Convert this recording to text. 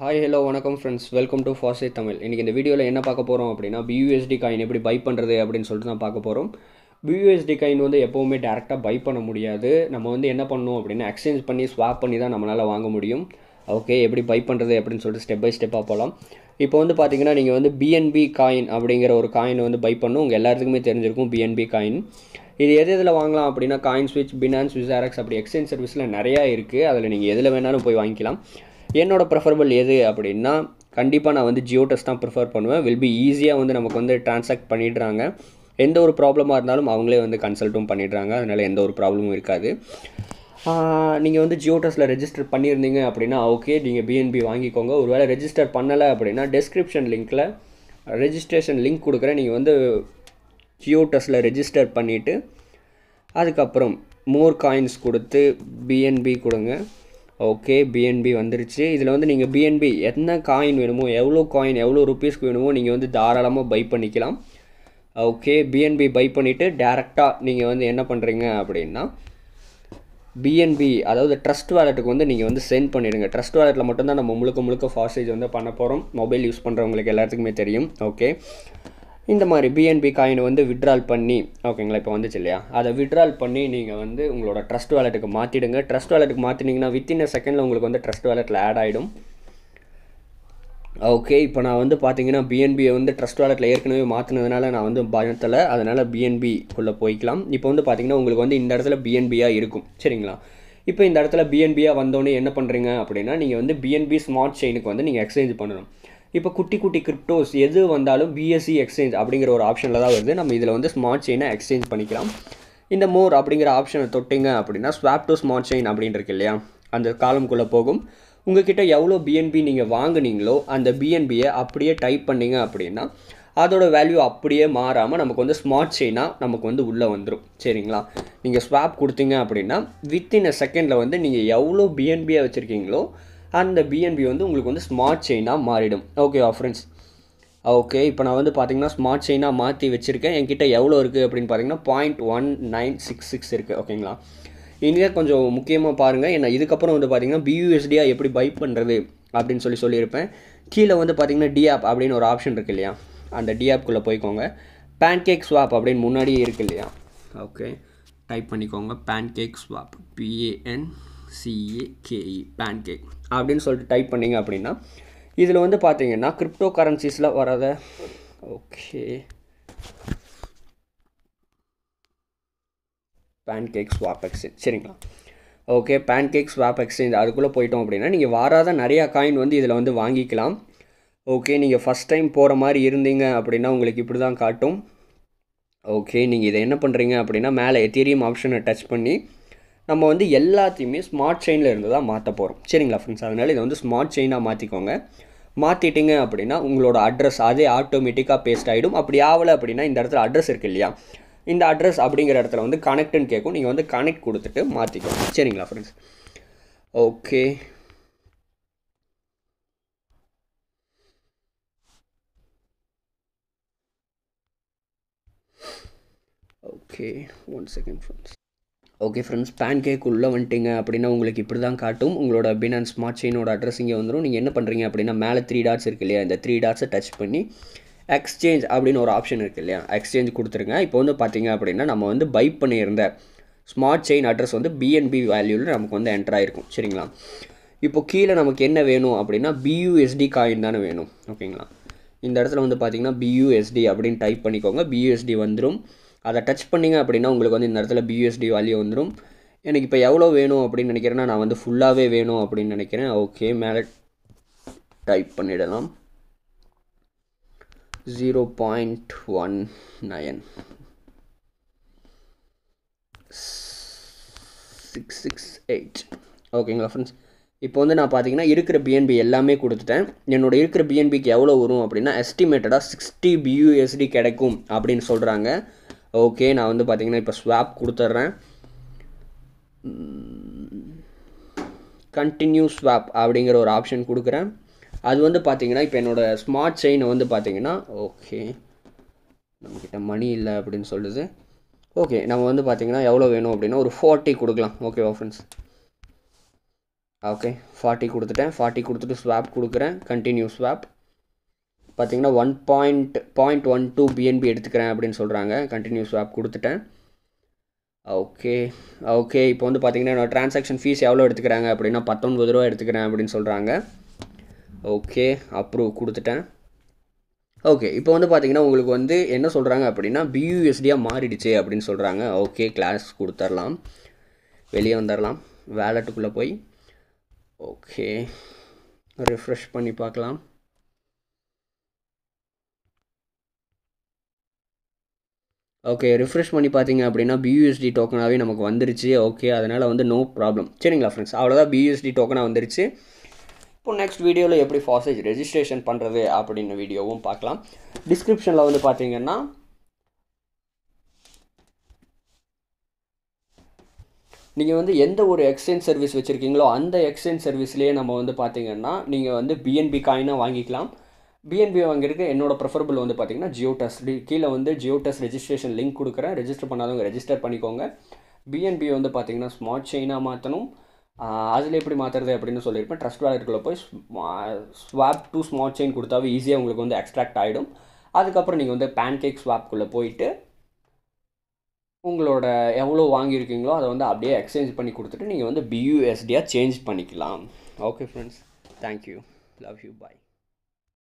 hi hello வணக்கம் friends welcome to ஃபாஸ்டே தமிழ் இன்றைக்கி இந்த வீடியோவில் என்ன பார்க்க போகிறோம் அப்படின்னா பியூஎஸ்டி காயின் எப்படி பை பண்ணுறது அப்படின்னு சொல்லிட்டு தான் பார்க்க போகிறோம் பியூஎஸ்டி காயின் வந்து எப்போவுமே டேரெக்டாக பை பண்ண முடியாது நம்ம வந்து என்ன பண்ணணும் அப்படின்னா எக்ஸ்சேஞ்ச் பண்ணி ஸ்வாப் பண்ணி தான் நம்மளால் வாங்க முடியும் ஓகே எப்படி பை பண்ணுறது அப்படின்னு சொல்லிட்டு ஸ்டெப் பை ஸ்டெப்பாக போகலாம் இப்போ வந்து பார்த்தீங்கன்னா நீங்கள் வந்து பிஎன்பி காயின் அப்படிங்கிற ஒரு காயின் வந்து பை பண்ணும் உங்கள் எல்லாத்துக்குமே தெரிஞ்சிருக்கும் பிஎன்பி காயின் இது எது எதில் வாங்கலாம் அப்படின்னா காயின் ஸ்விட்ச் பினான்ஸ் விசாரக்ஸ் அப்படி எக்ஸ்சேஞ்ச் சர்வீஸில் நிறையா இருக்குது அதில் நீங்கள் எதில் வேணாலும் போய் வாங்கிக்கலாம் என்னோடய ப்ரிஃபரபிள் எது அப்படின்னா கண்டிப்பாக நான் வந்து ஜியோ டெஸ்ட் தான் ப்ரிஃபர் பண்ணுவேன் வில் பி ஈஸியாக வந்து நமக்கு வந்து டிரான்சாக்ட் பண்ணிடுறாங்க எந்த ஒரு ப்ராப்ளமாக இருந்தாலும் அவங்களே வந்து கன்சல்ட்டும் பண்ணிடுறாங்க அதனால் எந்த ஒரு ப்ராப்ளமும் இருக்காது நீங்கள் வந்து ஜியோ டெஸ்ட்டில் ரெஜிஸ்டர் பண்ணியிருந்தீங்க அப்படின்னா ஓகே நீங்கள் பிஎன்பி வாங்கிக்கோங்க ஒரு வேளை ரெஜிஸ்டர் பண்ணலை அப்படின்னா டெஸ்கிரிப்ஷன் லிங்க்கில் ரெஜிஸ்ட்ரேஷன் லிங்க் கொடுக்குறேன் நீங்கள் வந்து ஜியோ டெஸ்ட்டில் ரெஜிஸ்டர் பண்ணிவிட்டு அதுக்கப்புறம் மோர் காயின்ஸ் கொடுத்து பிஎன்பி கொடுங்க ஓகே பிஎன்பி வந்துருச்சு இதில் வந்து நீங்கள் பிஎன்பி என்ன காயின் வேணுமோ எவ்வளோ காயின் எவ்வளோ ருப்பீஸ்க்கு வேணுமோ நீங்கள் வந்து தாராளமாக பை பண்ணிக்கலாம் ஓகே பிஎன்பி பை பண்ணிவிட்டு டேரெக்டாக நீங்கள் வந்து என்ன பண்ணுறீங்க அப்படின்னா பிஎன்பி அதாவது ட்ரஸ்ட் வேலெட்டுக்கு வந்து நீங்கள் வந்து சென்ட் பண்ணிடுங்க ட்ரஸ்ட் வேலெட்டில் மட்டும்தான் நம்ம முழுக்க முழுக்க ஃபாஸ்டேஜ் வந்து பண்ண போகிறோம் மொபைல் யூஸ் பண்ணுறவங்களுக்கு எல்லாத்துக்குமே தெரியும் ஓகே இந்த மாதிரி பிஎன்பி காயின் வந்து விட்ரால் பண்ணி ஓகேங்களா இப்போ வந்துச்சு இல்லையா அதை விட்ரால் பண்ணி நீங்கள் வந்து உங்களோட ட்ரஸ்ட் வேலெட்டுக்கு மாற்றிடுங்க ட்ரஸ்ட் வேலெட்டுக்கு மாற்றினீங்கன்னா வித்தின் அ செகண்டில் உங்களுக்கு வந்து ட்ரஸ்ட் வேலெட்டில் ஆட் ஆகிடும் ஓகே இப்போ நான் வந்து பார்த்தீங்கன்னா பிஎன்பியை வந்து ட்ரஸ்ட் வாலெட்டில் ஏற்கனவே மாற்றினதுனால நான் வந்து பயத்தில் அதனால் பிஎன்பி உள்ளே போய்க்கலாம் இப்போ வந்து பார்த்தீங்கன்னா உங்களுக்கு வந்து இந்த இடத்துல பிஎன்பியாக இருக்கும் சரிங்களா இப்போ இந்த இடத்துல பிஎன்பியாக வந்தோடனே என்ன பண்ணுறீங்க அப்படின்னா நீங்கள் வந்து பிஎன்பி ஸ்மார்ட் செயினுக்கு வந்து நீங்கள் எக்ஸ்சேஞ்ச் பண்ணணும் இப்போ குட்டி குட்டி கிரிப்டோஸ் எது வந்தாலும் பிஎஸ்சி எக்ஸ்சேஞ்ச் e அப்படிங்கிற ஒரு ஆப்ஷனில் தான் வருது நம்ம இதில் வந்து ஸ்மார்ட் செயினை எக்ஸ்சேஞ்ச் பண்ணிக்கலாம் இந்த மோர் அப்படிங்கிற ஆப்ஷனை தொட்டிங்க அப்படின்னா ஸ்வாப் டு ஸ்மார்ட் செயின் அப்படின்னு இருக்கு இல்லையா அந்த காலம்குள்ளே போகும் உங்ககிட்ட எவ்வளோ பிஎன்பி நீங்கள் வாங்குனீங்களோ அந்த பிஎன்பியை அப்படியே டைப் பண்ணிங்க அப்படின்னா அதோட வேல்யூ அப்படியே மாறாமல் நமக்கு வந்து ஸ்மார்ட் செயினாக நமக்கு வந்து உள்ளே வந்துடும் சரிங்களா நீங்கள் ஸ்வாப் கொடுத்தீங்க அப்படின்னா வித்தின் அ செகண்டில் வந்து நீங்கள் எவ்வளோ பிஎன்பியாக வச்சுருக்கீங்களோ அந்த பிஎன்பி வந்து உங்களுக்கு வந்து ஸ்மார்ட் செயினாக மாறிடும் ஓகேவா ஃப்ரெண்ட்ஸ் ஓகே இப்போ நான் வந்து பார்த்தீங்கன்னா ஸ்மார்ட் செயினாக மாற்றி வச்சுருக்கேன் என்கிட்ட எவ்வளோ இருக்குது அப்படின்னு பார்த்தீங்கன்னா point one nine six six இருக்குது ஓகேங்களா இங்கே கொஞ்சம் முக்கியமாக பாருங்கள் என்ன இதுக்கப்புறம் வந்து பார்த்தீங்கன்னா பியூஎஸ்டியாக எப்படி பை பண்ணுறது அப்படின்னு சொல்லி சொல்லியிருப்பேன் கீழே வந்து பார்த்தீங்கன்னா டிஆப் அப்படின்னு ஒரு ஆப்ஷன் இருக்குது இல்லையா அந்த டிஆப்குள்ளே போய்க்கோங்க பேன்கேக் ஸ்வாப் அப்படின்னு முன்னாடியே இருக்குது இல்லையா ஓகே டைப் பண்ணிக்கோங்க pancake swap P A N C A K E pancake e, அப்படின்னு சொல்லிட்டு டைப் பண்ணிங்க அப்படின்னா இதில் வந்து பார்த்தீங்கன்னா கிரிப்டோ கரன்சிஸில் வராத ஓகே பேன்கேக் ஸ்வாப் எக்ஸ்சேஞ்ச் சரிங்களா ஓகே பேன்கேக் ஸ்வாப் எக்ஸ்சேஞ்ச் அதுக்குள்ளே போயிட்டோம் அப்படின்னா நீங்கள் வாராத நிறையா காயின் வந்து இதில் வந்து வாங்கிக்கலாம் ஓகே நீங்கள் ஃபஸ்ட் டைம் போகிற மாதிரி இருந்தீங்க அப்படின்னா உங்களுக்கு இப்படி தான் காட்டும் ஓகே நீங்கள் இதை என்ன பண்ணுறீங்க அப்படின்னா மேலே எத்தீரியம் ஆப்ஷனை டச் பண்ணி நம்ம வந்து எல்லாத்தையுமே ஸ்மார்ட் செயினில் இருந்து தான் மாற்ற போகிறோம் சரிங்களா ஃப்ரெண்ட்ஸ் அதனால் இதை வந்து ஸ்மார்ட் செயினாக மாற்றிக்கோங்க மாற்றிட்டிங்க அப்படின்னா உங்களோட அட்ரஸ் அதே ஆட்டோமேட்டிக்காக பேஸ்ட் ஆகிடும் அப்படி ஆகலை அப்படின்னா இந்த இடத்துல அட்ரஸ் இருக்குது இல்லையா இந்த அட்ரஸ் அப்படிங்கிற இடத்துல வந்து கனெக்ட்னு கேட்கும் நீங்கள் வந்து கனெக்ட் கொடுத்துட்டு மாற்றிக்கோங்க சரிங்களா friends okay okay one second friends okay friends pancake உள்ளே வந்துட்டிங்க அப்படின்னா உங்களுக்கு இப்படி தான் காட்டும் உங்களோட பினான்ஸ் ஸ்மார்ட் செயினோட அட்ரஸ் இங்கே வந்துடும் நீங்கள் என்ன பண்ணுறீங்க அப்படின்னா மேலே த்ரீ டாட்ஸ் இருக்கு இல்லையா இந்த த்ரீ டாட்ஸை டச் பண்ணி எக்ஸ்சேஞ்ச் அப்படின்னு ஒரு ஆப்ஷன் இருக்குது இல்லையா எக்ஸ்சேஞ்ச் கொடுத்துருங்க இப்போ வந்து பார்த்தீங்க அப்படின்னா நம்ம வந்து பை பண்ணியிருந்த ஸ்மார்ட் செயின் அட்ரஸ் வந்து பிஎன்பி வேல்யூவில் நமக்கு வந்து என்டர் ஆகிருக்கும் சரிங்களா இப்போ கீழே நமக்கு என்ன வேணும் அப்படின்னா பியூஎஸ்டி காயின் தானே வேணும் ஓகேங்களா இந்த இடத்துல வந்து பார்த்தீங்கன்னா பியூஎஸ்டி அப்படின்னு டைப் பண்ணிக்கோங்க பியூஎஸ்டி வந்துடும் அதை டச் பண்ணிங்க அப்படின்னா உங்களுக்கு வந்து இந்த இடத்துல பியூஎஸ்டி வேல்யூ வந்துடும் எனக்கு இப்போ எவ்வளோ வேணும் அப்படின்னு நினைக்கிறேன்னா நான் வந்து ஃபுல்லாகவே வேணும் அப்படின்னு நினைக்கிறேன் ஓகே மேலே டைப் பண்ணிடலாம் zero point one nine six six eight ஓகேங்களா ஃப்ரெண்ட்ஸ் இப்போ வந்து நான் பார்த்தீங்கன்னா இருக்கிற பிஎன்பி எல்லாமே கொடுத்துட்டேன் என்னோட இருக்கிற பிஎன்பிக்கு எவ்வளோ வரும் அப்படின்னா எஸ்டிமேட்டடாக சிக்ஸ்டி பியூஎஸ்டி கிடைக்கும் அப்படின்னு சொல்கிறாங்க ஓகே நான் வந்து பார்த்தீங்கன்னா இப்போ ஸ்வாப் கொடுத்துட்றேன் கண்டினியூ ஸ்வாப் அப்படிங்கிற ஒரு ஆப்ஷன் கொடுக்குறேன் அது வந்து பார்த்தீங்கன்னா இப்போ என்னோடய ஸ்மார்ட் செயினை வந்து பார்த்தீங்கன்னா ஓகே நம்மக்கிட்ட மணி இல்லை அப்படின்னு சொல்லுது ஓகே நம்ம வந்து பார்த்திங்கன்னா எவ்வளோ வேணும் அப்படின்னா ஒரு ஃபார்ட்டி கொடுக்கலாம் ஓகேவா ஃப்ரெண்ட்ஸ் ஓகே ஃபார்ட்டி கொடுத்துட்டேன் ஃபார்ட்டி கொடுத்துட்டு ஸ்வாப் கொடுக்குறேன் கண்டினியூ ஸ்வாப் பார்த்தீங்கன்னா one point point one two BNB எடுத்துக்கிறேன் அப்படின்னு சொல்கிறாங்க கண்டினியூஸ் ஆப் கொடுத்துட்டேன் ஓகே ஓகே இப்போ வந்து பார்த்தீங்கன்னா என்னோடய ட்ரான்சாக்ஷன் ஃபீஸ் எவ்வளோ எடுத்துக்கிறாங்க அப்படின்னா பத்தொன்பது ரூபா எடுத்துக்கிறேன் அப்படின்னு சொல்கிறாங்க ஓகே அப்ரூவ் கொடுத்துட்டேன் ஓகே இப்போ வந்து பார்த்தீங்கன்னா உங்களுக்கு வந்து என்ன சொல்கிறாங்க அப்படின்னா பியூஎஸ்டியாக மாறிடுச்சு அப்படின்னு சொல்கிறாங்க ஓகே கிளாஸ் கொடுத்துர்லாம் வெளியே வந்துடலாம் வேலெட்டுக்குள்ளே போய் ஓகே ரிஃப்ரெஷ் பண்ணி பார்க்கலாம் ஓகே ரிஃப்ரெஷ் பண்ணி பார்த்தீங்க அப்படின்னா பியூஎஸ்டி டோக்கனாகவே நமக்கு வந்துருச்சு ஓகே அதனால் வந்து நோ ப்ராப்ளம் சரிங்களா ஃப்ரெண்ட்ஸ் அவ்வளோதான் பியூஎஸ்டி டோக்கனாக வந்துருச்சு இப்போ நெக்ஸ்ட் வீடியோவில் எப்படி ஃபாசேஜ் ரெஜிஸ்ட்ரேஷன் பண்ணுறது அப்படின்னு வீடியோவும் பார்க்கலாம் டிஸ்கிரிப்ஷனில் வந்து பார்த்தீங்கன்னா நீங்கள் வந்து எந்த ஒரு எக்ஸ்சேஞ்ச் சர்வீஸ் வச்சுருக்கீங்களோ அந்த எக்ஸ்சேஞ்ச் சர்வீஸ்லேயே நம்ம வந்து பார்த்தீங்கன்னா நீங்கள் வந்து பிஎன்பி காயினாக வாங்கிக்கலாம் பிஎன்பி வாங்கியிருக்க என்னோட ப்ரிஃபரபிள் வந்து பார்த்தீங்கன்னா ஜியோ டெஸ்ட் கீழே வந்து ஜியோ டெஸ்ட் ரெஜிஸ்ட்ரேஷன் லிங்க் கொடுக்குறேன் ரெஜிஸ்டர் பண்ணாதவங்க ரெஜிஸ்டர் பண்ணிக்கோங்க பிஎன்பி வந்து பார்த்தீங்கன்னா ஸ்மார்ட் செயினாக மாற்றணும் அதில் எப்படி மாற்றுறது அப்படின்னு சொல்லியிருப்பேன் ட்ரஸ்ட் வேலெட்டுக்குள்ளே போய் ஸ்வாப் டூ ஸ்மார்ட் செயின் கொடுத்தாவே ஈஸியாக உங்களுக்கு வந்து எக்ஸ்ட்ராக்ட் ஆகிடும் அதுக்கப்புறம் நீங்கள் வந்து பேன் கேக் ஸ்வாப்குள்ளே போயிட்டு உங்களோட எவ்வளோ வாங்கியிருக்கீங்களோ அதை வந்து அப்படியே எக்ஸ்சேஞ்ச் பண்ணி கொடுத்துட்டு நீங்கள் வந்து பியூஎஸ்டியாக சேஞ்ச் பண்ணிக்கலாம் okay friends thank you love you bye